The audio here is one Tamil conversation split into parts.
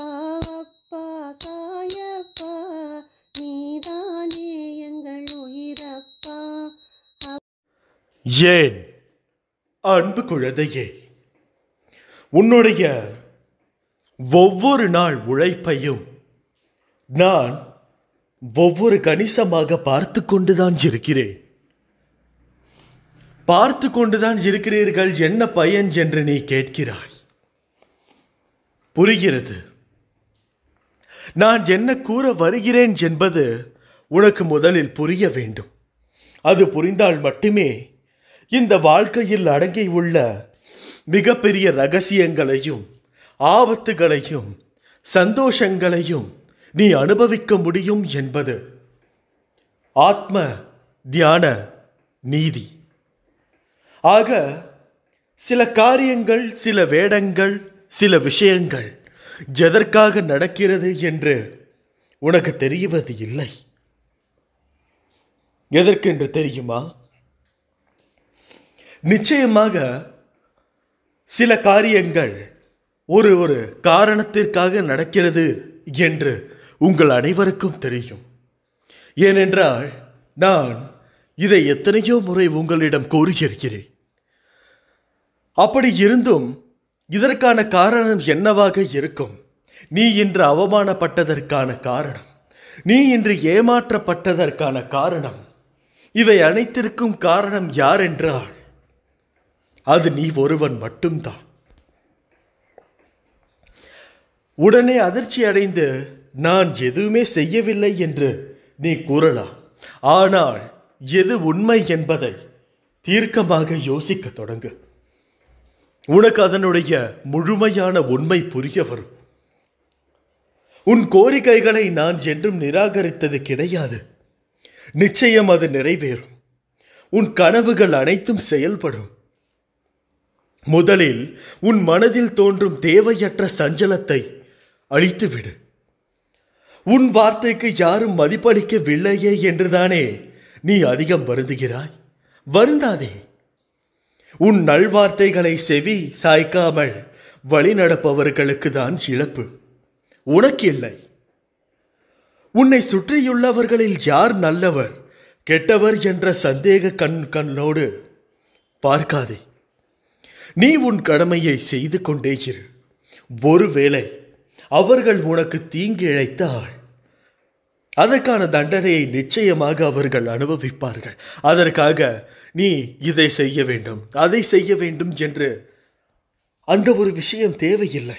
அப்பா சாயப்பா நீதானே எங்கள் உயிரப்பா ஏன் அன்பு குழந்தையே உன்னுடைய ஒவ்வொரு நாள் உழைப்பையும் நான் ஒவ்வொரு கணிசமாக பார்த்து கொண்டுதான் இருக்கிறேன் பார்த்து கொண்டுதான் இருக்கிறீர்கள் என்ன பயன் என்று நீ கேட்கிறாய் புரிகிறது நான் என்ன கூற வருகிறேன் என்பது உனக்கு முதலில் புரிய வேண்டும் அது புரிந்தால் மட்டுமே இந்த வாழ்க்கையில் அடங்கி உள்ள மிகப்பெரிய ரகசியங்களையும் ஆபத்துகளையும் சந்தோஷங்களையும் நீ அனுபவிக்க முடியும் என்பது ஆத்ம தியான நீதி ஆக சில காரியங்கள் சில வேடங்கள் சில விஷயங்கள் எதற்காக நடக்கிறது என்று உனக்கு தெரிவது இல்லை எதற்கென்று தெரியுமா நிச்சயமாக சில காரியங்கள் ஒரு ஒரு காரணத்திற்காக நடக்கிறது என்று உங்கள் அனைவருக்கும் தெரியும் ஏனென்றால் நான் இதை எத்தனையோ முறை உங்களிடம் கூறியிருக்கிறேன் அப்படி இருந்தும் இதற்கான காரணம் என்னவாக இருக்கும் நீ இன்று அவமானப்பட்டதற்கான காரணம் நீ இன்று ஏமாற்றப்பட்டதற்கான காரணம் இவை அனைத்திற்கும் காரணம் யார் என்றால் அது நீ ஒருவன் மட்டும்தான் உடனே அதிர்ச்சி அடைந்து நான் எதுவுமே செய்யவில்லை என்று நீ கூறலாம் ஆனால் எது உண்மை என்பதை தீர்க்கமாக யோசிக்க தொடங்கு உனக்கு அதனுடைய முழுமையான உண்மை புரிய வரும் உன் கோரிக்கைகளை நான் என்றும் நிராகரித்தது கிடையாது நிச்சயம் அது நிறைவேறும் உன் கனவுகள் அனைத்தும் செயல்படும் முதலில் உன் மனதில் தோன்றும் தேவையற்ற சஞ்சலத்தை அழித்துவிடு உன் வார்த்தைக்கு யாரும் மதிப்பளிக்கவில்லையே என்றுதானே நீ அதிகம் வருந்துகிறாய் வருந்தாதே உன் நல்வார்த்தைகளை செவி சாய்க்காமல் வழிநடப்பவர்களுக்கு தான் இழப்பு உனக்கு இல்லை உன்னை சுற்றியுள்ளவர்களில் யார் நல்லவர் கெட்டவர் என்ற சந்தேக கண் கண்ணோடு பார்க்காதே நீ உன் கடமையை செய்து கொண்டே இரு ஒருவேளை அவர்கள் உனக்கு தீங்கிழைத்தால் அதற்கான தண்டனையை நிச்சயமாக அவர்கள் அனுபவிப்பார்கள் அதற்காக நீ இதை செய்ய வேண்டும் அதை செய்ய வேண்டும் என்று அந்த ஒரு விஷயம் தேவையில்லை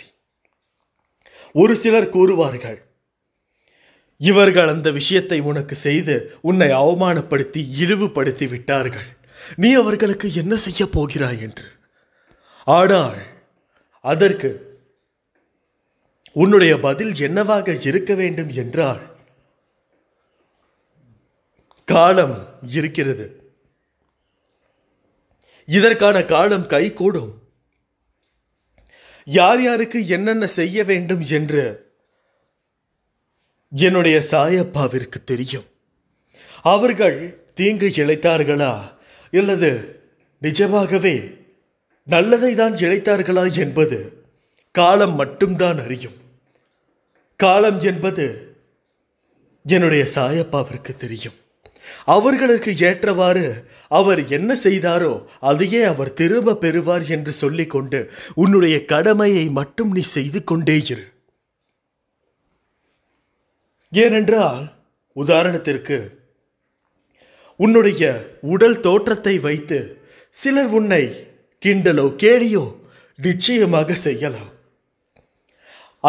ஒரு சிலர் கூறுவார்கள் இவர்கள் அந்த விஷயத்தை உனக்கு செய்து உன்னை அவமானப்படுத்தி இழிவுபடுத்தி விட்டார்கள் நீ அவர்களுக்கு என்ன செய்ய போகிறாய் என்று ஆனால் அதற்கு உன்னுடைய பதில் என்னவாக இருக்க வேண்டும் என்றால் காலம் இருக்கிறது இதற்கான காலம் கூடும் யார் யாருக்கு என்னென்ன செய்ய வேண்டும் என்று என்னுடைய சாயப்பாவிற்கு தெரியும் அவர்கள் தீங்கு இழைத்தார்களா அல்லது நிஜமாகவே நல்லதை தான் இழைத்தார்களா என்பது காலம் மட்டும்தான் அறியும் காலம் என்பது என்னுடைய சாயப்பாவிற்கு தெரியும் அவர்களுக்கு ஏற்றவாறு அவர் என்ன செய்தாரோ அதையே அவர் திரும்ப பெறுவார் என்று சொல்லிக்கொண்டு உன்னுடைய கடமையை மட்டும் நீ செய்து கொண்டே இரு ஏனென்றால் உதாரணத்திற்கு உன்னுடைய உடல் தோற்றத்தை வைத்து சிலர் உன்னை கிண்டலோ கேலியோ நிச்சயமாக செய்யலாம்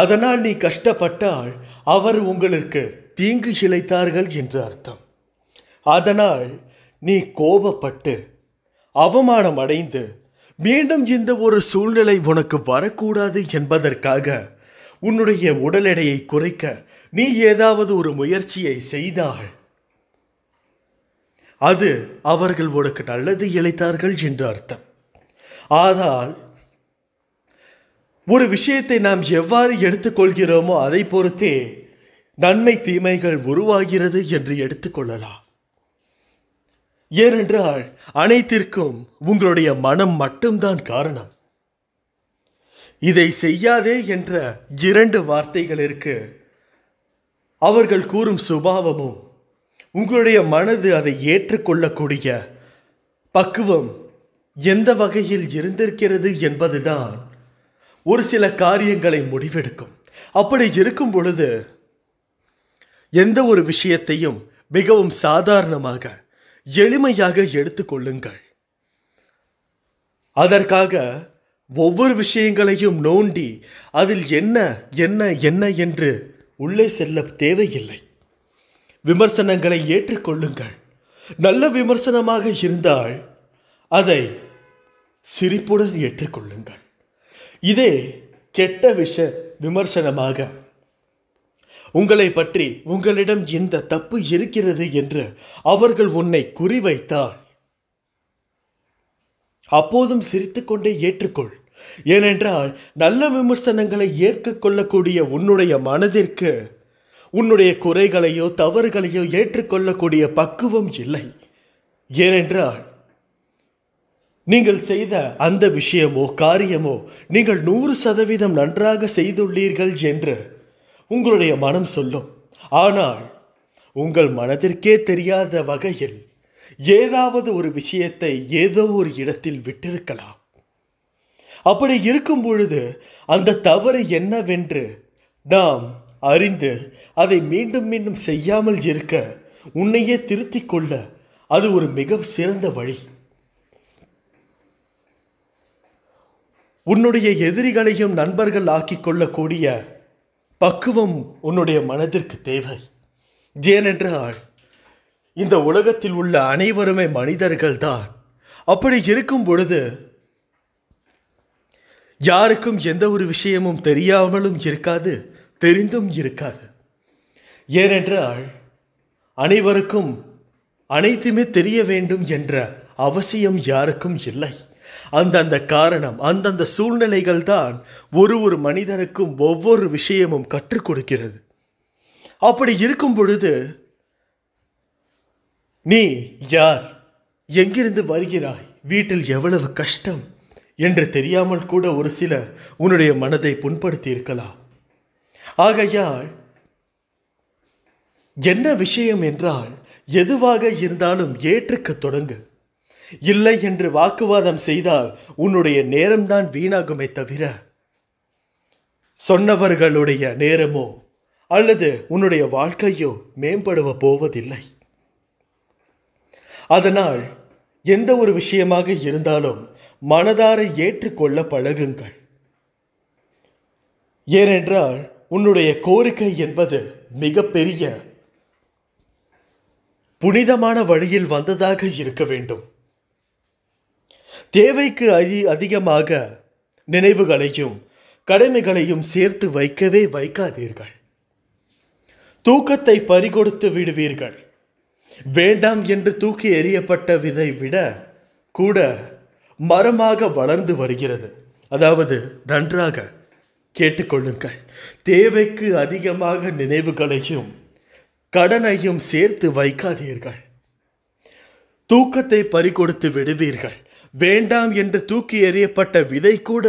அதனால் நீ கஷ்டப்பட்டால் அவர் உங்களுக்கு தீங்கு சிலைத்தார்கள் என்று அர்த்தம் அதனால் நீ கோபப்பட்டு அவமானம் அடைந்து மீண்டும் இந்த ஒரு சூழ்நிலை உனக்கு வரக்கூடாது என்பதற்காக உன்னுடைய உடல் எடையை குறைக்க நீ ஏதாவது ஒரு முயற்சியை செய்தாள் அது அவர்கள் உனக்கு நல்லது இழைத்தார்கள் என்று அர்த்தம் ஆனால் ஒரு விஷயத்தை நாம் எவ்வாறு எடுத்துக்கொள்கிறோமோ அதை பொறுத்தே நன்மை தீமைகள் உருவாகிறது என்று எடுத்துக்கொள்ளலாம் ஏனென்றால் அனைத்திற்கும் உங்களுடைய மனம் மட்டும்தான் காரணம் இதை செய்யாதே என்ற இரண்டு வார்த்தைகளிற்கு அவர்கள் கூறும் சுபாவமும் உங்களுடைய மனது அதை ஏற்றுக்கொள்ளக்கூடிய பக்குவம் எந்த வகையில் இருந்திருக்கிறது என்பதுதான் ஒரு சில காரியங்களை முடிவெடுக்கும் அப்படி இருக்கும் பொழுது எந்த ஒரு விஷயத்தையும் மிகவும் சாதாரணமாக எளிமையாக எடுத்துக்கொள்ளுங்கள் அதற்காக ஒவ்வொரு விஷயங்களையும் நோண்டி அதில் என்ன என்ன என்ன என்று உள்ளே செல்ல தேவையில்லை விமர்சனங்களை ஏற்றுக்கொள்ளுங்கள் நல்ல விமர்சனமாக இருந்தால் அதை சிரிப்புடன் ஏற்றுக்கொள்ளுங்கள் இதே கெட்ட விஷ விமர்சனமாக உங்களை பற்றி உங்களிடம் இந்த தப்பு இருக்கிறது என்று அவர்கள் உன்னை குறிவைத்தால் அப்போதும் சிரித்துக்கொண்டே ஏற்றுக்கொள் ஏனென்றால் நல்ல விமர்சனங்களை ஏற்றுக்கொள்ளக்கூடிய உன்னுடைய மனதிற்கு உன்னுடைய குறைகளையோ தவறுகளையோ ஏற்றுக்கொள்ளக்கூடிய பக்குவம் இல்லை ஏனென்றால் நீங்கள் செய்த அந்த விஷயமோ காரியமோ நீங்கள் நூறு சதவீதம் நன்றாக செய்துள்ளீர்கள் என்று உங்களுடைய மனம் சொல்லும் ஆனால் உங்கள் மனதிற்கே தெரியாத வகையில் ஏதாவது ஒரு விஷயத்தை ஏதோ ஒரு இடத்தில் விட்டிருக்கலாம் அப்படி இருக்கும் பொழுது அந்த தவறு என்னவென்று நாம் அறிந்து அதை மீண்டும் மீண்டும் செய்யாமல் இருக்க உன்னையே திருத்தி கொள்ள அது ஒரு மிக சிறந்த வழி உன்னுடைய எதிரிகளையும் நண்பர்கள் ஆக்கிக் கொள்ளக்கூடிய பக்குவம் உன்னுடைய மனதிற்கு தேவை ஏனென்றால் இந்த உலகத்தில் உள்ள அனைவருமே மனிதர்கள்தான் அப்படி இருக்கும் பொழுது யாருக்கும் எந்த ஒரு விஷயமும் தெரியாமலும் இருக்காது தெரிந்தும் இருக்காது ஏனென்றால் அனைவருக்கும் அனைத்துமே தெரிய வேண்டும் என்ற அவசியம் யாருக்கும் இல்லை அந்தந்த காரணம் அந்தந்த சூழ்நிலைகள் தான் ஒரு ஒரு மனிதனுக்கும் ஒவ்வொரு விஷயமும் கற்றுக் கொடுக்கிறது அப்படி இருக்கும் பொழுது நீ யார் எங்கிருந்து வருகிறாய் வீட்டில் எவ்வளவு கஷ்டம் என்று தெரியாமல் கூட ஒரு சிலர் உன்னுடைய மனதை புண்படுத்தி இருக்கலாம் ஆகையால் என்ன விஷயம் என்றால் எதுவாக இருந்தாலும் ஏற்றுக்க தொடங்கு இல்லை என்று வாக்குவாதம் செய்தால் உன்னுடைய நேரம்தான் வீணாகுமே தவிர சொன்னவர்களுடைய நேரமோ அல்லது உன்னுடைய வாழ்க்கையோ மேம்படுவ போவதில்லை அதனால் எந்த ஒரு விஷயமாக இருந்தாலும் மனதார ஏற்றுக்கொள்ள பழகுங்கள் ஏனென்றால் உன்னுடைய கோரிக்கை என்பது மிகப்பெரிய புனிதமான வழியில் வந்ததாக இருக்க வேண்டும் தேவைக்கு அதி அதிகமாக நினைவுகளையும் கடமைகளையும் சேர்த்து வைக்கவே வைக்காதீர்கள் தூக்கத்தை பறிகொடுத்து விடுவீர்கள் வேண்டாம் என்று தூக்கி எறியப்பட்ட விதை விட கூட மரமாக வளர்ந்து வருகிறது அதாவது நன்றாக கேட்டுக்கொள்ளுங்கள் தேவைக்கு அதிகமாக நினைவுகளையும் கடனையும் சேர்த்து வைக்காதீர்கள் தூக்கத்தை பறிகொடுத்து விடுவீர்கள் வேண்டாம் என்று தூக்கி எறியப்பட்ட விதை கூட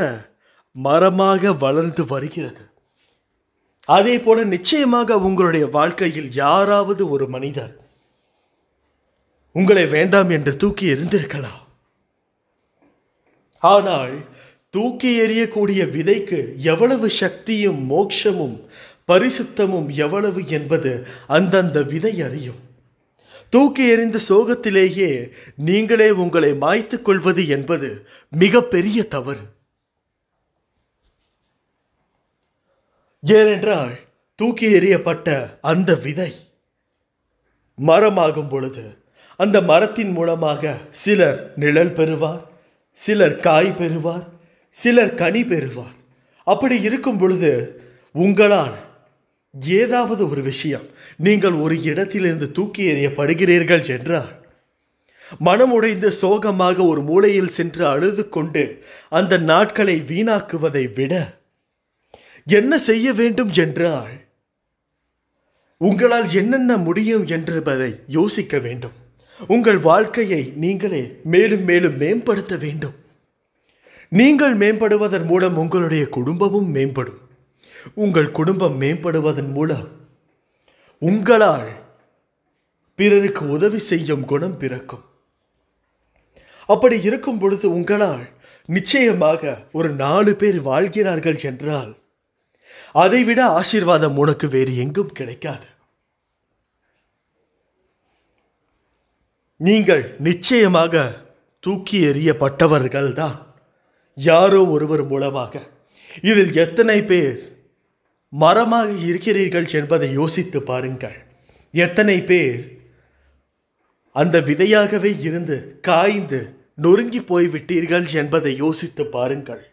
மரமாக வளர்ந்து வருகிறது அதே போல நிச்சயமாக உங்களுடைய வாழ்க்கையில் யாராவது ஒரு மனிதர் உங்களை வேண்டாம் என்று தூக்கி எறிந்திருக்கலாம் ஆனால் தூக்கி எறியக்கூடிய விதைக்கு எவ்வளவு சக்தியும் மோட்சமும் பரிசுத்தமும் எவ்வளவு என்பது அந்தந்த விதை அறியும் தூக்கி எறிந்த சோகத்திலேயே நீங்களே உங்களை மாய்த்து கொள்வது என்பது மிகப்பெரிய தவறு ஏனென்றால் தூக்கி எறியப்பட்ட அந்த விதை மரமாகும் பொழுது அந்த மரத்தின் மூலமாக சிலர் நிழல் பெறுவார் சிலர் காய் பெறுவார் சிலர் கனி பெறுவார் அப்படி இருக்கும் பொழுது உங்களால் ஏதாவது ஒரு விஷயம் நீங்கள் ஒரு இடத்திலிருந்து தூக்கி எறியப்படுகிறீர்கள் என்றால் உடைந்து சோகமாக ஒரு மூலையில் சென்று அழுது கொண்டு அந்த நாட்களை வீணாக்குவதை விட என்ன செய்ய வேண்டும் என்றால் உங்களால் என்னென்ன முடியும் என்பதை யோசிக்க வேண்டும் உங்கள் வாழ்க்கையை நீங்களே மேலும் மேலும் மேம்படுத்த வேண்டும் நீங்கள் மேம்படுவதன் மூலம் உங்களுடைய குடும்பமும் மேம்படும் உங்கள் குடும்பம் மேம்படுவதன் மூலம் உங்களால் பிறருக்கு உதவி செய்யும் குணம் பிறக்கும் அப்படி இருக்கும் பொழுது உங்களால் நிச்சயமாக ஒரு நாலு பேர் வாழ்கிறார்கள் என்றால் அதைவிட ஆசீர்வாதம் உனக்கு வேறு எங்கும் கிடைக்காது நீங்கள் நிச்சயமாக தூக்கி எறியப்பட்டவர்கள்தான் யாரோ ஒருவர் மூலமாக இதில் எத்தனை பேர் மரமாக இருக்கிறீர்கள் என்பதை யோசித்து பாருங்கள் எத்தனை பேர் அந்த விதையாகவே இருந்து காய்ந்து நொறுங்கி போய்விட்டீர்கள் என்பதை யோசித்து பாருங்கள்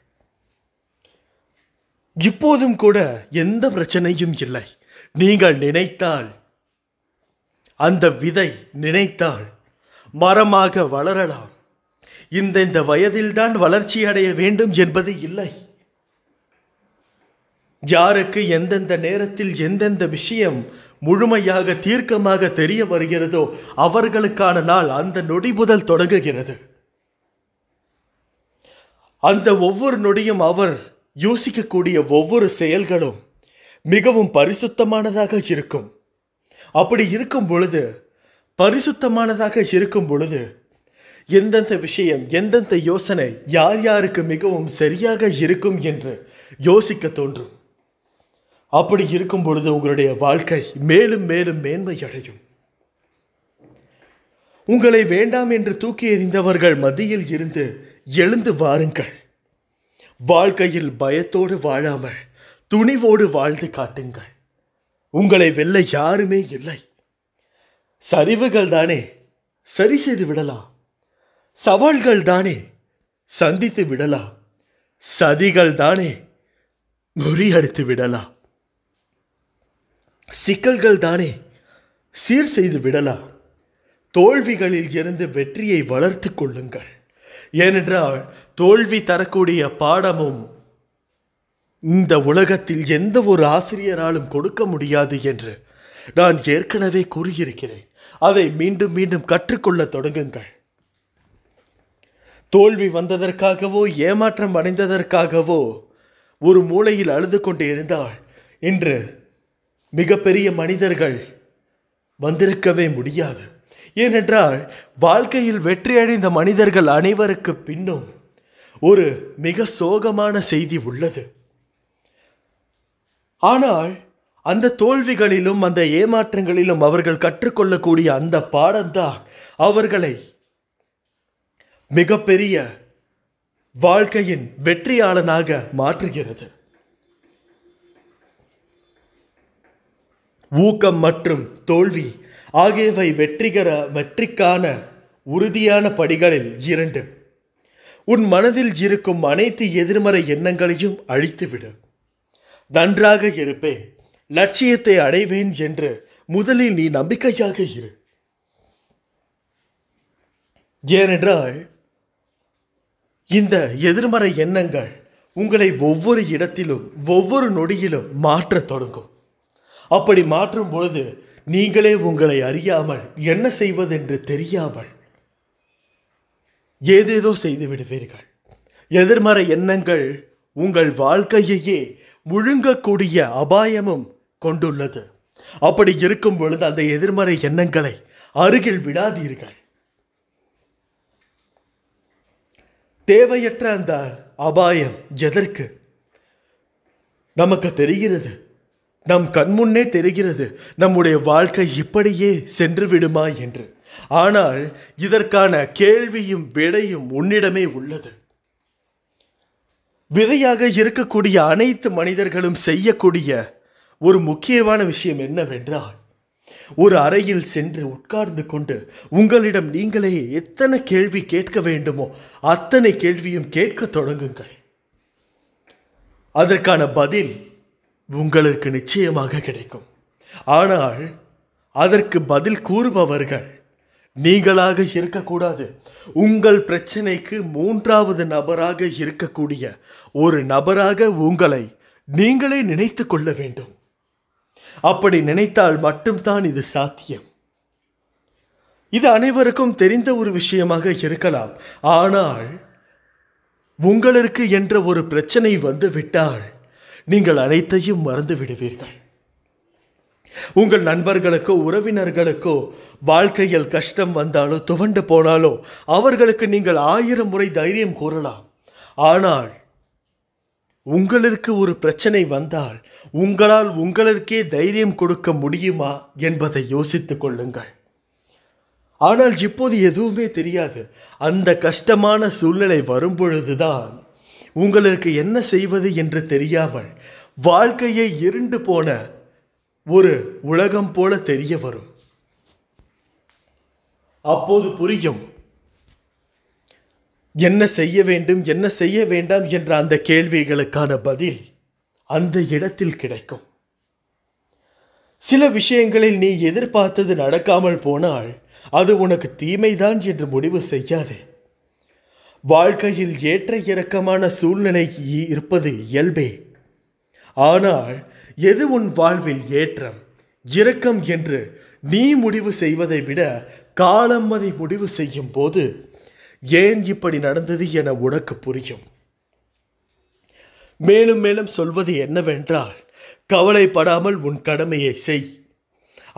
இப்போதும் கூட எந்த பிரச்சனையும் இல்லை நீங்கள் நினைத்தால் அந்த விதை நினைத்தால் மரமாக வளரலாம் இந்த இந்த வயதில்தான் வளர்ச்சி அடைய வேண்டும் என்பது இல்லை யாருக்கு எந்தெந்த நேரத்தில் எந்தெந்த விஷயம் முழுமையாக தீர்க்கமாக தெரிய வருகிறதோ அவர்களுக்கான நாள் அந்த நொடி முதல் தொடங்குகிறது அந்த ஒவ்வொரு நொடியும் அவர் யோசிக்கக்கூடிய ஒவ்வொரு செயல்களும் மிகவும் பரிசுத்தமானதாக இருக்கும் அப்படி இருக்கும் பொழுது பரிசுத்தமானதாக இருக்கும் பொழுது எந்தெந்த விஷயம் எந்தெந்த யோசனை யார் யாருக்கு மிகவும் சரியாக இருக்கும் என்று யோசிக்க தோன்றும் அப்படி இருக்கும் பொழுது உங்களுடைய வாழ்க்கை மேலும் மேலும் மேன்மை அடையும் உங்களை வேண்டாம் என்று தூக்கி எறிந்தவர்கள் மத்தியில் இருந்து எழுந்து வாருங்கள் வாழ்க்கையில் பயத்தோடு வாழாமல் துணிவோடு வாழ்ந்து காட்டுங்கள் உங்களை வெல்ல யாருமே இல்லை சரிவுகள் தானே சரி செய்து விடலாம் சவால்கள் தானே சந்தித்து விடலாம் சதிகள் தானே முறியடித்து விடலாம் சிக்கல்கள் தானே சீர் செய்து விடலாம் தோல்விகளில் இருந்து வெற்றியை வளர்த்து கொள்ளுங்கள் ஏனென்றால் தோல்வி தரக்கூடிய பாடமும் இந்த உலகத்தில் எந்த ஒரு ஆசிரியராலும் கொடுக்க முடியாது என்று நான் ஏற்கனவே கூறியிருக்கிறேன் அதை மீண்டும் மீண்டும் கற்றுக்கொள்ள தொடங்குங்கள் தோல்வி வந்ததற்காகவோ ஏமாற்றம் அடைந்ததற்காகவோ ஒரு மூளையில் அழுது கொண்டு இருந்தால் இன்று மிகப்பெரிய மனிதர்கள் வந்திருக்கவே முடியாது ஏனென்றால் வாழ்க்கையில் வெற்றியடைந்த மனிதர்கள் அனைவருக்கு பின்னும் ஒரு மிக சோகமான செய்தி உள்ளது ஆனால் அந்த தோல்விகளிலும் அந்த ஏமாற்றங்களிலும் அவர்கள் கற்றுக்கொள்ளக்கூடிய அந்த பாடம்தான் அவர்களை மிகப்பெரிய வாழ்க்கையின் வெற்றியாளனாக மாற்றுகிறது ஊக்கம் மற்றும் தோல்வி ஆகியவை வெற்றிகர வெற்றிக்கான உறுதியான படிகளில் இரண்டு உன் மனதில் இருக்கும் அனைத்து எதிர்மறை எண்ணங்களையும் அழித்துவிடு நன்றாக இருப்பேன் லட்சியத்தை அடைவேன் என்று முதலில் நீ நம்பிக்கையாக இரு ஏனென்றால் இந்த எதிர்மறை எண்ணங்கள் உங்களை ஒவ்வொரு இடத்திலும் ஒவ்வொரு நொடியிலும் மாற்றத் தொடங்கும் அப்படி மாற்றும் பொழுது நீங்களே உங்களை அறியாமல் என்ன செய்வதென்று தெரியாமல் ஏதேதோ செய்து விடுவீர்கள் எதிர்மறை எண்ணங்கள் உங்கள் வாழ்க்கையையே முழுங்கக்கூடிய அபாயமும் கொண்டுள்ளது அப்படி இருக்கும் பொழுது அந்த எதிர்மறை எண்ணங்களை அருகில் விடாதீர்கள் தேவையற்ற அந்த அபாயம் எதற்கு நமக்கு தெரிகிறது நம் கண்முன்னே தெரிகிறது நம்முடைய வாழ்க்கை இப்படியே சென்று விடுமா என்று ஆனால் இதற்கான கேள்வியும் விடையும் உன்னிடமே உள்ளது விதையாக இருக்கக்கூடிய அனைத்து மனிதர்களும் செய்யக்கூடிய ஒரு முக்கியமான விஷயம் என்னவென்றால் ஒரு அறையில் சென்று உட்கார்ந்து கொண்டு உங்களிடம் நீங்களே எத்தனை கேள்வி கேட்க வேண்டுமோ அத்தனை கேள்வியும் கேட்க தொடங்குங்கள் அதற்கான பதில் உங்களுக்கு நிச்சயமாக கிடைக்கும் ஆனால் அதற்கு பதில் கூறுபவர்கள் நீங்களாக இருக்கக்கூடாது உங்கள் பிரச்சனைக்கு மூன்றாவது நபராக இருக்கக்கூடிய ஒரு நபராக உங்களை நீங்களே நினைத்து கொள்ள வேண்டும் அப்படி நினைத்தால் மட்டும்தான் இது சாத்தியம் இது அனைவருக்கும் தெரிந்த ஒரு விஷயமாக இருக்கலாம் ஆனால் உங்களுக்கு என்ற ஒரு பிரச்சனை வந்து நீங்கள் அனைத்தையும் மறந்து விடுவீர்கள் உங்கள் நண்பர்களுக்கோ உறவினர்களுக்கோ வாழ்க்கையில் கஷ்டம் வந்தாலோ துவண்டு போனாலோ அவர்களுக்கு நீங்கள் ஆயிரம் முறை தைரியம் கூறலாம் ஆனால் உங்களுக்கு ஒரு பிரச்சனை வந்தால் உங்களால் உங்களுக்கே தைரியம் கொடுக்க முடியுமா என்பதை யோசித்துக் கொள்ளுங்கள் ஆனால் இப்போது எதுவுமே தெரியாது அந்த கஷ்டமான சூழ்நிலை வரும்பொழுதுதான் உங்களுக்கு என்ன செய்வது என்று தெரியாமல் வாழ்க்கையை இருண்டு போன ஒரு உலகம் போல தெரிய வரும் அப்போது புரியும் என்ன செய்ய வேண்டும் என்ன செய்ய வேண்டாம் என்ற அந்த கேள்விகளுக்கான பதில் அந்த இடத்தில் கிடைக்கும் சில விஷயங்களில் நீ எதிர்பார்த்தது நடக்காமல் போனால் அது உனக்கு தீமைதான் என்று முடிவு செய்யாதே வாழ்க்கையில் ஏற்ற இறக்கமான சூழ்நிலை இருப்பது இயல்பே ஆனால் எது உன் வாழ்வில் ஏற்றம் இரக்கம் என்று நீ முடிவு செய்வதை விட காலம் அதை முடிவு செய்யும் போது ஏன் இப்படி நடந்தது என உனக்கு புரியும் மேலும் மேலும் சொல்வது என்னவென்றால் கவலைப்படாமல் உன் கடமையை செய்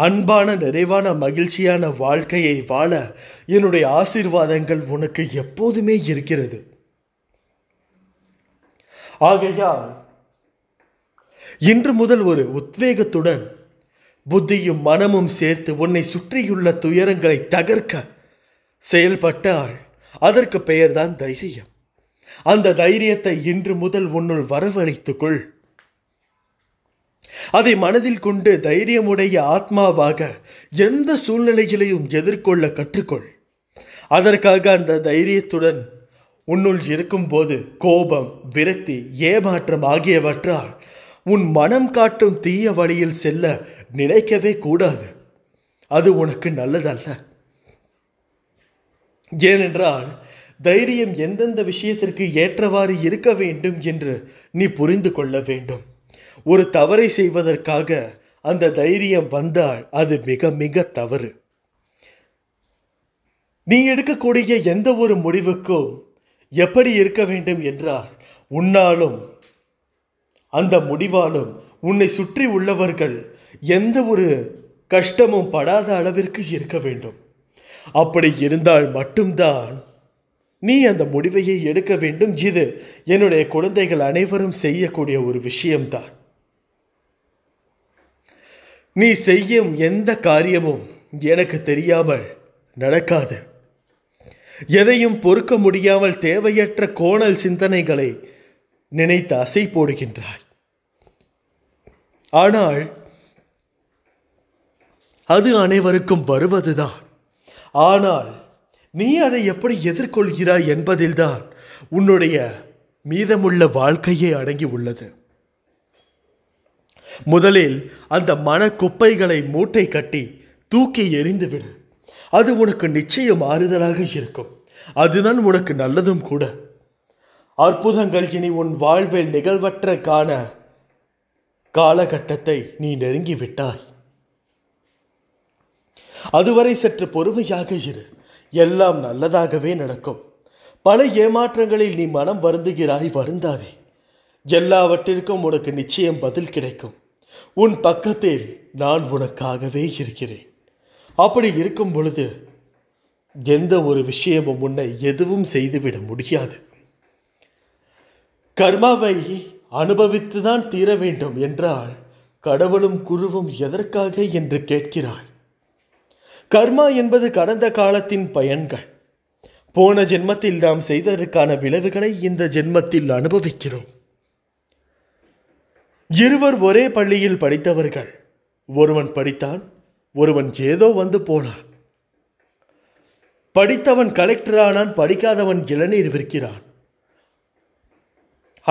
அன்பான நிறைவான மகிழ்ச்சியான வாழ்க்கையை வாழ என்னுடைய ஆசீர்வாதங்கள் உனக்கு எப்போதுமே இருக்கிறது ஆகையால் இன்று முதல் ஒரு உத்வேகத்துடன் புத்தியும் மனமும் சேர்த்து உன்னை சுற்றியுள்ள துயரங்களை தகர்க்க செயல்பட்டால் அதற்கு பெயர்தான் தைரியம் அந்த தைரியத்தை இன்று முதல் உன்னுள் வரவழைத்துக்கொள் அதை மனதில் கொண்டு தைரியமுடைய ஆத்மாவாக எந்த சூழ்நிலைகளையும் எதிர்கொள்ள கற்றுக்கொள் அதற்காக அந்த தைரியத்துடன் உன்னுள் இருக்கும்போது கோபம் விரக்தி ஏமாற்றம் ஆகியவற்றால் உன் மனம் காட்டும் தீய வழியில் செல்ல நினைக்கவே கூடாது அது உனக்கு நல்லதல்ல ஏனென்றால் தைரியம் எந்தெந்த விஷயத்திற்கு ஏற்றவாறு இருக்க வேண்டும் என்று நீ புரிந்து கொள்ள வேண்டும் ஒரு தவறை செய்வதற்காக அந்த தைரியம் வந்தால் அது மிக மிக தவறு நீ எடுக்கக்கூடிய எந்த ஒரு முடிவுக்கும் எப்படி இருக்க வேண்டும் என்றால் உன்னாலும் அந்த முடிவாலும் உன்னை சுற்றி உள்ளவர்கள் எந்த ஒரு கஷ்டமும் படாத அளவிற்கு இருக்க வேண்டும் அப்படி இருந்தால் மட்டும்தான் நீ அந்த முடிவையை எடுக்க வேண்டும் இது என்னுடைய குழந்தைகள் அனைவரும் செய்யக்கூடிய ஒரு விஷயம்தான் நீ செய்யும் எந்த காரியமும் எனக்கு தெரியாமல் நடக்காது எதையும் பொறுக்க முடியாமல் தேவையற்ற கோணல் சிந்தனைகளை நினைத்து அசை போடுகின்றாய் ஆனால் அது அனைவருக்கும் வருவதுதான் ஆனால் நீ அதை எப்படி எதிர்கொள்கிறாய் என்பதில்தான் உன்னுடைய மீதமுள்ள வாழ்க்கையே அடங்கி உள்ளது முதலில் அந்த மனக்குப்பைகளை மூட்டை கட்டி தூக்கி எறிந்துவிடு அது உனக்கு நிச்சயம் ஆறுதலாக இருக்கும் அதுதான் உனக்கு நல்லதும் கூட அற்புதங்கள் இனி உன் வாழ்வில் நிகழ்வற்ற காண காலகட்டத்தை நீ நெருங்கிவிட்டாய் அதுவரை சற்று பொறுமையாக இரு எல்லாம் நல்லதாகவே நடக்கும் பல ஏமாற்றங்களில் நீ மனம் வருந்துகிறாய் வருந்தாதே எல்லாவற்றிற்கும் உனக்கு நிச்சயம் பதில் கிடைக்கும் உன் பக்கத்தில் நான் உனக்காகவே இருக்கிறேன் அப்படி இருக்கும் பொழுது எந்த ஒரு விஷயமும் உன்னை எதுவும் செய்துவிட முடியாது கர்மாவை அனுபவித்து தான் தீர வேண்டும் என்றால் கடவுளும் குருவும் எதற்காக என்று கேட்கிறாய் கர்மா என்பது கடந்த காலத்தின் பயன்கள் போன ஜென்மத்தில் நாம் செய்ததற்கான விளைவுகளை இந்த ஜென்மத்தில் அனுபவிக்கிறோம் இருவர் ஒரே பள்ளியில் படித்தவர்கள் ஒருவன் படித்தான் ஒருவன் ஏதோ வந்து போனான் படித்தவன் கலெக்டரானான் படிக்காதவன் இளநீர் விற்கிறான்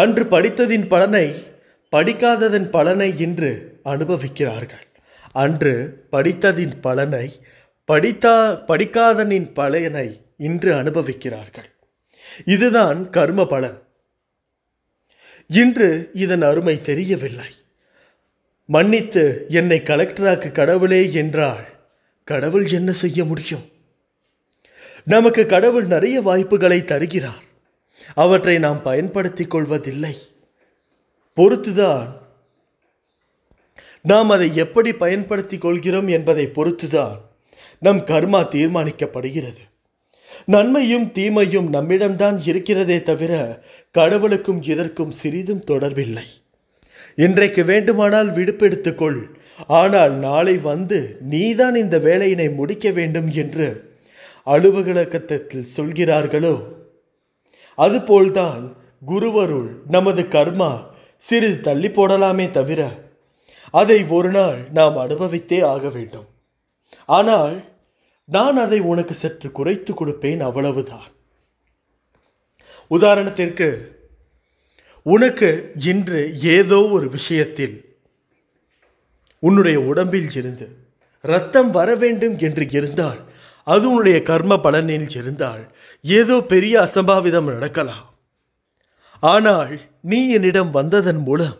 அன்று படித்ததின் பலனை படிக்காததன் பலனை இன்று அனுபவிக்கிறார்கள் அன்று படித்ததின் பலனை படித்தா படிக்காதனின் பலனை இன்று அனுபவிக்கிறார்கள் இதுதான் கர்ம பலன் இன்று இதன் அருமை தெரியவில்லை மன்னித்து என்னை கலெக்டராக்கு கடவுளே என்றால் கடவுள் என்ன செய்ய முடியும் நமக்கு கடவுள் நிறைய வாய்ப்புகளை தருகிறார் அவற்றை நாம் பயன்படுத்திக் கொள்வதில்லை பொறுத்துதான் நாம் அதை எப்படி பயன்படுத்திக் கொள்கிறோம் என்பதை பொறுத்துதான் நம் கர்மா தீர்மானிக்கப்படுகிறது நன்மையும் தீமையும் நம்மிடம்தான் இருக்கிறதே தவிர கடவுளுக்கும் இதற்கும் சிறிதும் தொடர்பில்லை இன்றைக்கு வேண்டுமானால் விடுப்பெடுத்துக்கொள் ஆனால் நாளை வந்து நீதான் இந்த வேலையினை முடிக்க வேண்டும் என்று அலுவலகத்தில் சொல்கிறார்களோ அதுபோல்தான் குருவருள் நமது கர்மா சிறிது தள்ளி போடலாமே தவிர அதை ஒரு நாள் நாம் அனுபவித்தே ஆக வேண்டும் ஆனால் நான் அதை உனக்கு சற்று குறைத்து கொடுப்பேன் அவ்வளவுதான் உதாரணத்திற்கு உனக்கு இன்று ஏதோ ஒரு விஷயத்தில் உன்னுடைய உடம்பில் இருந்து ரத்தம் வர வேண்டும் என்று இருந்தால் அது உன்னுடைய கர்ம பலனில் இருந்தால் ஏதோ பெரிய அசம்பாவிதம் நடக்கலாம் ஆனால் நீ என்னிடம் வந்ததன் மூலம்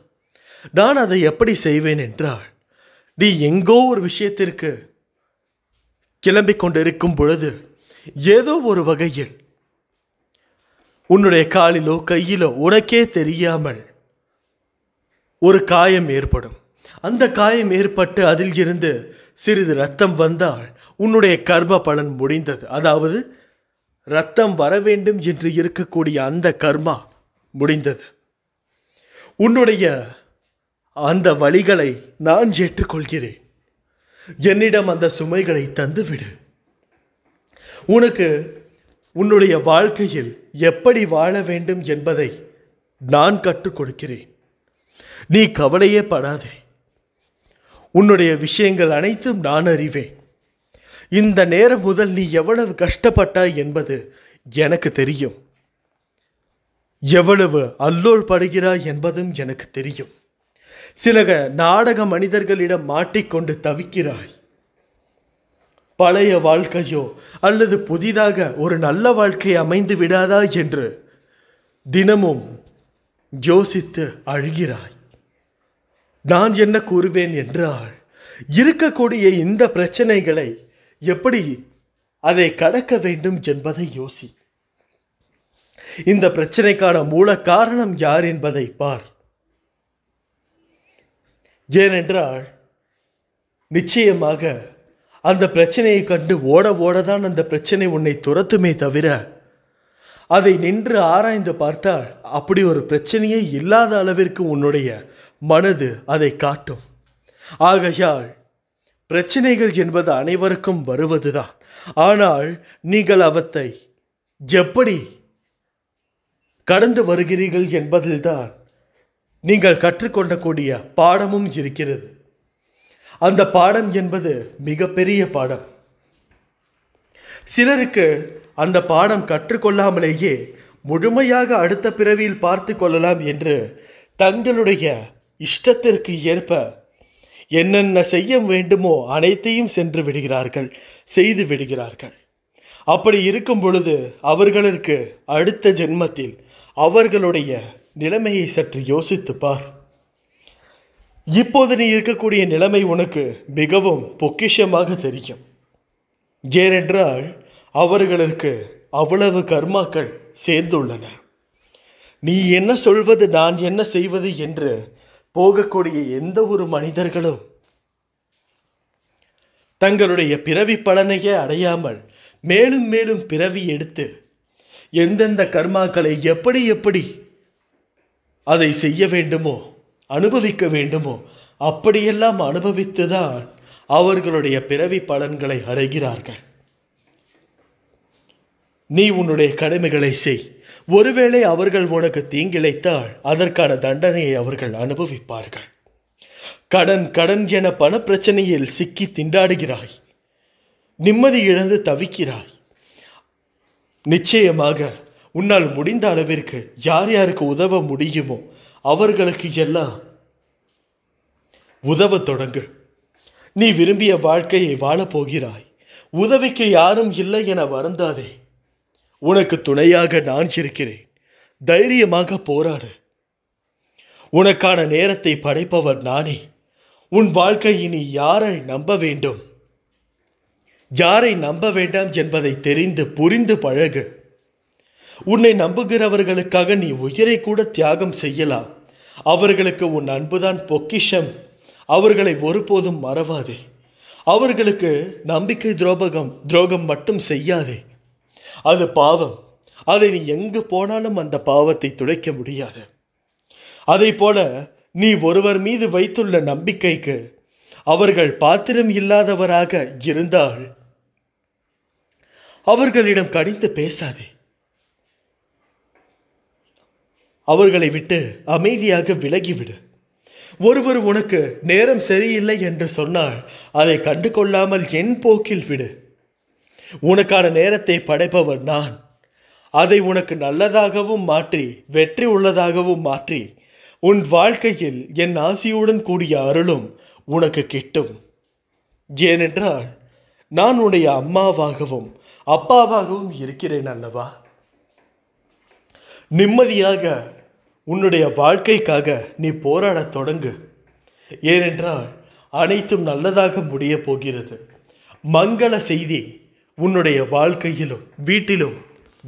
நான் அதை எப்படி செய்வேன் என்றால் நீ எங்கோ ஒரு விஷயத்திற்கு கிளம்பிக் கொண்டிருக்கும் பொழுது ஏதோ ஒரு வகையில் உன்னுடைய காலிலோ கையிலோ உனக்கே தெரியாமல் ஒரு காயம் ஏற்படும் அந்த காயம் ஏற்பட்டு அதில் இருந்து சிறிது ரத்தம் வந்தால் உன்னுடைய கர்ம பலன் முடிந்தது அதாவது ரத்தம் வர வேண்டும் என்று இருக்கக்கூடிய அந்த கர்மா முடிந்தது உன்னுடைய அந்த வழிகளை நான் ஏற்றுக்கொள்கிறேன் என்னிடம் அந்த சுமைகளை தந்துவிடு உனக்கு உன்னுடைய வாழ்க்கையில் எப்படி வாழ வேண்டும் என்பதை நான் கற்றுக் கொடுக்கிறேன் நீ கவலையே படாதே உன்னுடைய விஷயங்கள் அனைத்தும் நான் அறிவேன் இந்த நேரம் முதல் நீ எவ்வளவு கஷ்டப்பட்டாய் என்பது எனக்கு தெரியும் எவ்வளவு அல்லோல் படுகிறாய் என்பதும் எனக்கு தெரியும் சில நாடக மனிதர்களிடம் மாட்டிக்கொண்டு தவிக்கிறாய் பழைய வாழ்க்கையோ அல்லது புதிதாக ஒரு நல்ல வாழ்க்கை அமைந்து விடாதா என்று தினமும் யோசித்து அழுகிறாய் நான் என்ன கூறுவேன் என்றால் இருக்கக்கூடிய இந்த பிரச்சனைகளை எப்படி அதை கடக்க வேண்டும் என்பதை யோசி இந்த பிரச்சனைக்கான மூல காரணம் யார் என்பதை பார் ஏனென்றால் நிச்சயமாக அந்த பிரச்சனையை கண்டு ஓட ஓட தான் அந்த பிரச்சனை உன்னை துரத்துமே தவிர அதை நின்று ஆராய்ந்து பார்த்தால் அப்படி ஒரு பிரச்சனையே இல்லாத அளவிற்கு உன்னுடைய மனது அதை காட்டும் ஆகையால் பிரச்சனைகள் என்பது அனைவருக்கும் வருவதுதான் ஆனால் நீங்கள் அவத்தை எப்படி கடந்து வருகிறீர்கள் என்பதில்தான் நீங்கள் கூடிய பாடமும் இருக்கிறது அந்த பாடம் என்பது மிகப்பெரிய பாடம் சிலருக்கு அந்த பாடம் கற்றுக்கொள்ளாமலேயே முழுமையாக அடுத்த பிறவியில் பார்த்து கொள்ளலாம் என்று தங்களுடைய இஷ்டத்திற்கு ஏற்ப என்னென்ன செய்ய வேண்டுமோ அனைத்தையும் சென்று விடுகிறார்கள் செய்து விடுகிறார்கள் அப்படி இருக்கும் பொழுது அவர்களுக்கு அடுத்த ஜென்மத்தில் அவர்களுடைய நிலைமையை சற்று யோசித்து பார் இப்போது நீ இருக்கக்கூடிய நிலைமை உனக்கு மிகவும் பொக்கிஷமாக தெரியும் ஏனென்றால் அவர்களுக்கு அவ்வளவு கர்மாக்கள் சேர்ந்துள்ளன நீ என்ன சொல்வது நான் என்ன செய்வது என்று போகக்கூடிய எந்த ஒரு மனிதர்களும் தங்களுடைய பிறவி பலனையே அடையாமல் மேலும் மேலும் பிறவி எடுத்து எந்தெந்த கர்மாக்களை எப்படி எப்படி அதை செய்ய வேண்டுமோ அனுபவிக்க வேண்டுமோ அப்படியெல்லாம் அனுபவித்துதான் அவர்களுடைய பிறவி பலன்களை அடைகிறார்கள் நீ உன்னுடைய கடமைகளை செய் ஒருவேளை அவர்கள் உனக்கு தீங்கிழைத்தால் அதற்கான தண்டனையை அவர்கள் அனுபவிப்பார்கள் கடன் கடன் என பணப்பிரச்சனையில் சிக்கி திண்டாடுகிறாய் நிம்மதி இழந்து தவிக்கிறாய் நிச்சயமாக உன்னால் முடிந்த அளவிற்கு யார் யாருக்கு உதவ முடியுமோ அவர்களுக்கு எல்லாம் உதவ தொடங்கு நீ விரும்பிய வாழ்க்கையை வாழப்போகிறாய் உதவிக்கு யாரும் இல்லை என வருந்தாதே உனக்கு துணையாக நான் இருக்கிறேன் தைரியமாக போராடு உனக்கான நேரத்தை படைப்பவர் நானே உன் வாழ்க்கை இனி யாரை நம்ப வேண்டும் யாரை நம்ப வேண்டாம் என்பதை தெரிந்து புரிந்து பழகு உன்னை நம்புகிறவர்களுக்காக நீ உயிரை கூட தியாகம் செய்யலாம் அவர்களுக்கு உன் அன்புதான் பொக்கிஷம் அவர்களை ஒருபோதும் மறவாதே அவர்களுக்கு நம்பிக்கை துரோபகம் துரோகம் மட்டும் செய்யாதே அது பாவம் அதை நீ எங்கு போனாலும் அந்த பாவத்தை துடைக்க முடியாது அதை போல நீ ஒருவர் மீது வைத்துள்ள நம்பிக்கைக்கு அவர்கள் பாத்திரம் இல்லாதவராக இருந்தால் அவர்களிடம் கடிந்து பேசாதே அவர்களை விட்டு அமைதியாக விலகிவிடு ஒருவர் உனக்கு நேரம் சரியில்லை என்று சொன்னால் அதை கண்டு கொள்ளாமல் என் போக்கில் விடு உனக்கான நேரத்தை படைப்பவர் நான் அதை உனக்கு நல்லதாகவும் மாற்றி வெற்றி உள்ளதாகவும் மாற்றி உன் வாழ்க்கையில் என் ஆசியுடன் கூடிய அருளும் உனக்கு கிட்டும் ஏனென்றால் நான் உன்னுடைய அம்மாவாகவும் அப்பாவாகவும் இருக்கிறேன் அல்லவா நிம்மதியாக உன்னுடைய வாழ்க்கைக்காக நீ போராடத் தொடங்கு ஏனென்றால் அனைத்தும் நல்லதாக முடிய போகிறது மங்கள செய்தி உன்னுடைய வாழ்க்கையிலும் வீட்டிலும்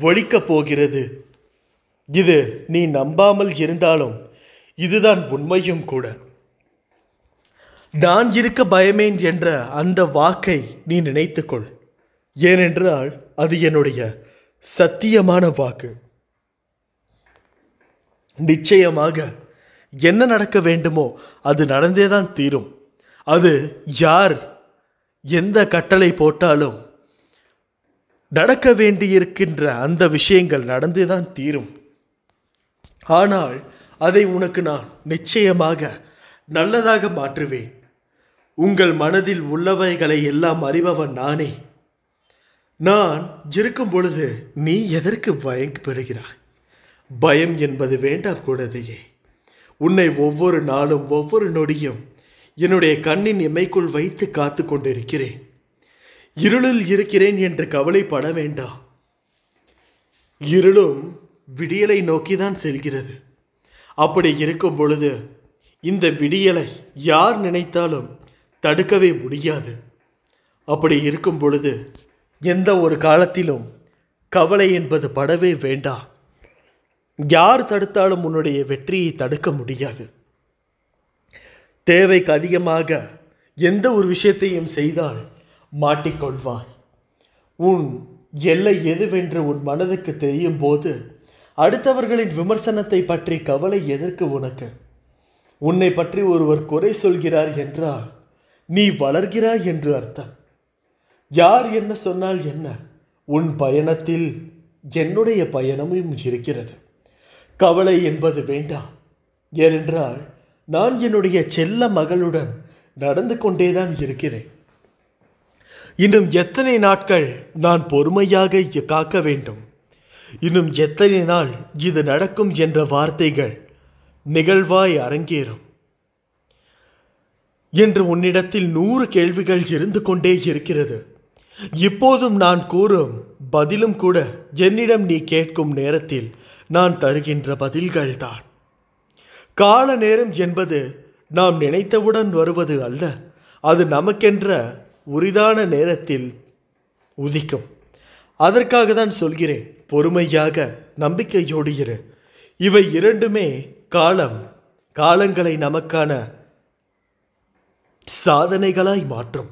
ஒழிக்கப் போகிறது இது நீ நம்பாமல் இருந்தாலும் இதுதான் உண்மையும் கூட நான் இருக்க பயமேன் என்ற அந்த வாக்கை நீ நினைத்துக்கொள் ஏனென்றால் அது என்னுடைய சத்தியமான வாக்கு நிச்சயமாக என்ன நடக்க வேண்டுமோ அது நடந்தே தான் தீரும் அது யார் எந்த கட்டளை போட்டாலும் நடக்க வேண்டியிருக்கின்ற அந்த விஷயங்கள் நடந்தே தான் தீரும் ஆனால் அதை உனக்கு நான் நிச்சயமாக நல்லதாக மாற்றுவேன் உங்கள் மனதில் உள்ளவைகளை எல்லாம் அறிபவன் நானே நான் இருக்கும் பொழுது நீ எதற்கு பயங்கப்படுகிறாய் பயம் என்பது வேண்டாம் குழந்தையே உன்னை ஒவ்வொரு நாளும் ஒவ்வொரு நொடியும் என்னுடைய கண்ணின் இமைக்குள் வைத்து காத்து கொண்டிருக்கிறேன் இருளில் இருக்கிறேன் என்று கவலைப்பட வேண்டாம் இருளும் விடியலை நோக்கிதான் செல்கிறது அப்படி இருக்கும் பொழுது இந்த விடியலை யார் நினைத்தாலும் தடுக்கவே முடியாது அப்படி இருக்கும் பொழுது எந்த ஒரு காலத்திலும் கவலை என்பது படவே வேண்டாம் யார் தடுத்தாலும் உன்னுடைய வெற்றியை தடுக்க முடியாது தேவைக்கு அதிகமாக எந்த ஒரு விஷயத்தையும் செய்தால் மாட்டிக்கொள்வாய் உன் எல்லை எதுவென்று உன் மனதுக்கு தெரியும் போது அடுத்தவர்களின் விமர்சனத்தை பற்றி கவலை எதற்கு உனக்கு உன்னை பற்றி ஒருவர் குறை சொல்கிறார் என்றால் நீ வளர்கிறாய் என்று அர்த்தம் யார் என்ன சொன்னால் என்ன உன் பயணத்தில் என்னுடைய பயணமும் இருக்கிறது கவலை என்பது வேண்டாம் ஏனென்றால் நான் என்னுடைய செல்ல மகளுடன் நடந்து கொண்டேதான் இருக்கிறேன் இன்னும் எத்தனை நாட்கள் நான் பொறுமையாக காக்க வேண்டும் இன்னும் எத்தனை நாள் இது நடக்கும் என்ற வார்த்தைகள் நிகழ்வாய் அரங்கேறும் என்று உன்னிடத்தில் நூறு கேள்விகள் இருந்து கொண்டே இருக்கிறது இப்போதும் நான் கூறும் பதிலும் கூட என்னிடம் நீ கேட்கும் நேரத்தில் நான் தருகின்ற பதில்கள்தான் கால நேரம் என்பது நாம் நினைத்தவுடன் வருவது அல்ல அது நமக்கென்ற உரிதான நேரத்தில் உதிக்கும் அதற்காக தான் சொல்கிறேன் பொறுமையாக நம்பிக்கையோடு இவை இரண்டுமே காலம் காலங்களை நமக்கான சாதனைகளாய் மாற்றும்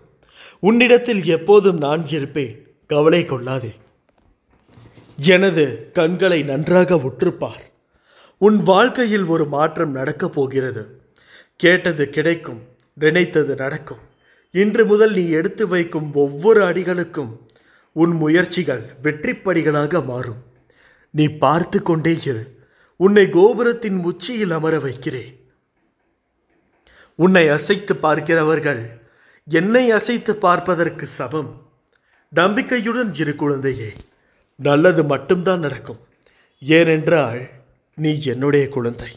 உன்னிடத்தில் எப்போதும் நான் இருப்பேன் கவலை கொள்ளாதே எனது கண்களை நன்றாக உற்றுப்பார் உன் வாழ்க்கையில் ஒரு மாற்றம் நடக்கப் போகிறது கேட்டது கிடைக்கும் நினைத்தது நடக்கும் இன்று முதல் நீ எடுத்து வைக்கும் ஒவ்வொரு அடிகளுக்கும் உன் முயற்சிகள் வெற்றிப்படிகளாக மாறும் நீ பார்த்து கொண்டே இரு உன்னை கோபுரத்தின் உச்சியில் அமர வைக்கிறேன் உன்னை அசைத்து பார்க்கிறவர்கள் என்னை அசைத்து பார்ப்பதற்கு சமம் நம்பிக்கையுடன் இரு குழந்தையே நல்லது மட்டும்தான் நடக்கும் ஏனென்றால் நீ என்னுடைய குழந்தை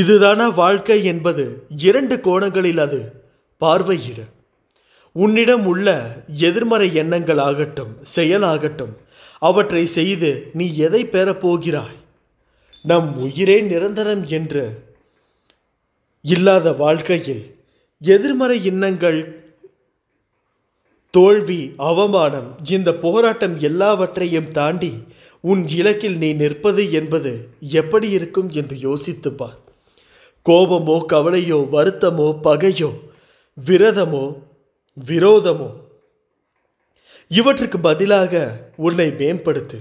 இதுதான வாழ்க்கை என்பது இரண்டு கோணங்களில் அது பார்வையிடு உன்னிடம் உள்ள எதிர்மறை எண்ணங்கள் ஆகட்டும் செயலாகட்டும் அவற்றை செய்து நீ எதை பெறப்போகிறாய் நம் உயிரே நிரந்தரம் என்று இல்லாத வாழ்க்கையில் எதிர்மறை எண்ணங்கள் தோல்வி அவமானம் இந்த போராட்டம் எல்லாவற்றையும் தாண்டி உன் இலக்கில் நீ நிற்பது என்பது எப்படி இருக்கும் என்று யோசித்துப்பார் கோபமோ கவலையோ வருத்தமோ பகையோ விரதமோ விரோதமோ இவற்றுக்கு பதிலாக உன்னை மேம்படுத்து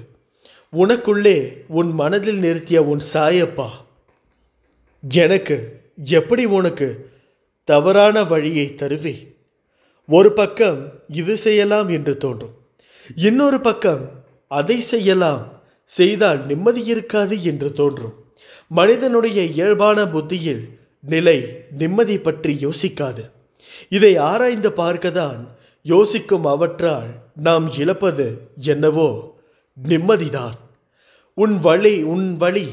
உனக்குள்ளே உன் மனதில் நிறுத்திய உன் சாயப்பா எனக்கு எப்படி உனக்கு தவறான வழியை தருவேன் ஒரு பக்கம் இது செய்யலாம் என்று தோன்றும் இன்னொரு பக்கம் அதை செய்யலாம் செய்தால் நிம்மதி இருக்காது என்று தோன்றும் மனிதனுடைய இயல்பான புத்தியில் நிலை நிம்மதி பற்றி யோசிக்காது இதை ஆராய்ந்து பார்க்கதான் யோசிக்கும் அவற்றால் நாம் இழப்பது என்னவோ நிம்மதிதான் உன் வழி உன் வழி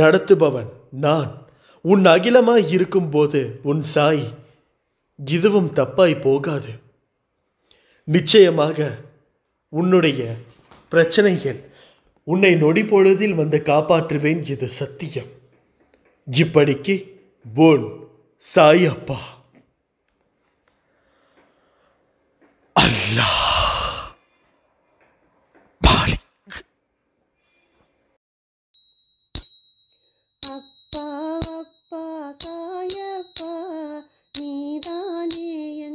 நடத்துபவன் நான் உன் அகிலமாய் இருக்கும்போது உன் சாய் இதுவும் தப்பாய் போகாது நிச்சயமாக உன்னுடைய பிரச்சனைகள் உன்னை நொடி பொழுதில் வந்து காப்பாற்றுவேன் இது சத்தியம் இப்படிக்கு போன் சாய் அப்பா அல்லாஹ் அப்பா 你的脸。